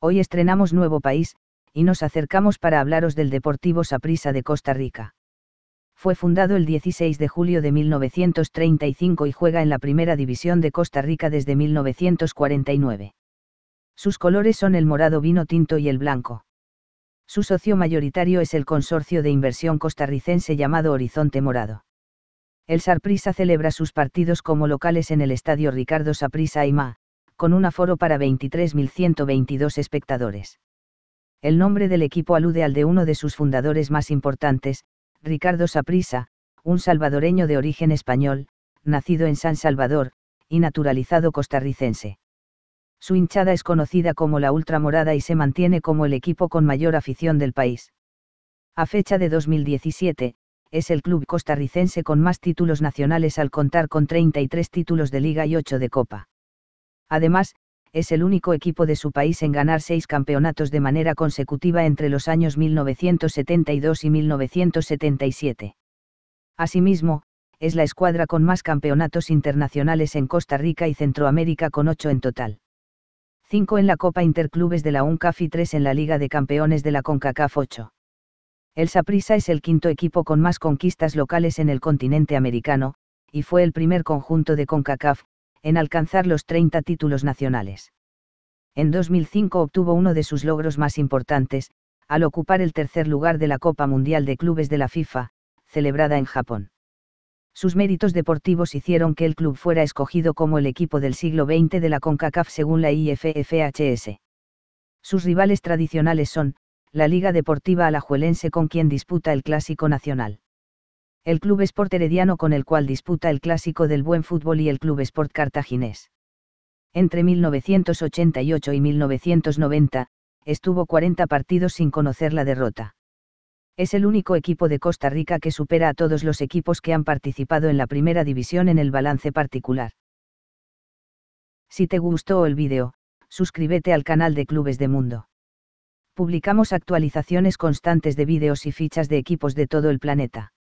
Hoy estrenamos nuevo país, y nos acercamos para hablaros del Deportivo Saprissa de Costa Rica fue fundado el 16 de julio de 1935 y juega en la Primera División de Costa Rica desde 1949. Sus colores son el morado vino tinto y el blanco. Su socio mayoritario es el consorcio de inversión costarricense llamado Horizonte Morado. El Sarprisa celebra sus partidos como locales en el estadio Ricardo y MA, con un aforo para 23.122 espectadores. El nombre del equipo alude al de uno de sus fundadores más importantes, Ricardo Saprisa, un salvadoreño de origen español, nacido en San Salvador, y naturalizado costarricense. Su hinchada es conocida como la Ultramorada y se mantiene como el equipo con mayor afición del país. A fecha de 2017, es el club costarricense con más títulos nacionales al contar con 33 títulos de liga y 8 de copa. Además, es el único equipo de su país en ganar seis campeonatos de manera consecutiva entre los años 1972 y 1977. Asimismo, es la escuadra con más campeonatos internacionales en Costa Rica y Centroamérica con ocho en total. Cinco en la Copa Interclubes de la UNCAF y tres en la Liga de Campeones de la CONCACAF 8. El Saprissa es el quinto equipo con más conquistas locales en el continente americano, y fue el primer conjunto de CONCACAF, en alcanzar los 30 títulos nacionales. En 2005 obtuvo uno de sus logros más importantes, al ocupar el tercer lugar de la Copa Mundial de Clubes de la FIFA, celebrada en Japón. Sus méritos deportivos hicieron que el club fuera escogido como el equipo del siglo XX de la CONCACAF según la IFFHS. Sus rivales tradicionales son, la Liga Deportiva Alajuelense con quien disputa el Clásico Nacional el Club Sport Herediano con el cual disputa el Clásico del Buen Fútbol y el Club Sport Cartaginés. Entre 1988 y 1990, estuvo 40 partidos sin conocer la derrota. Es el único equipo de Costa Rica que supera a todos los equipos que han participado en la primera división en el balance particular. Si te gustó el vídeo, suscríbete al canal de Clubes de Mundo. Publicamos actualizaciones constantes de vídeos y fichas de equipos de todo el planeta.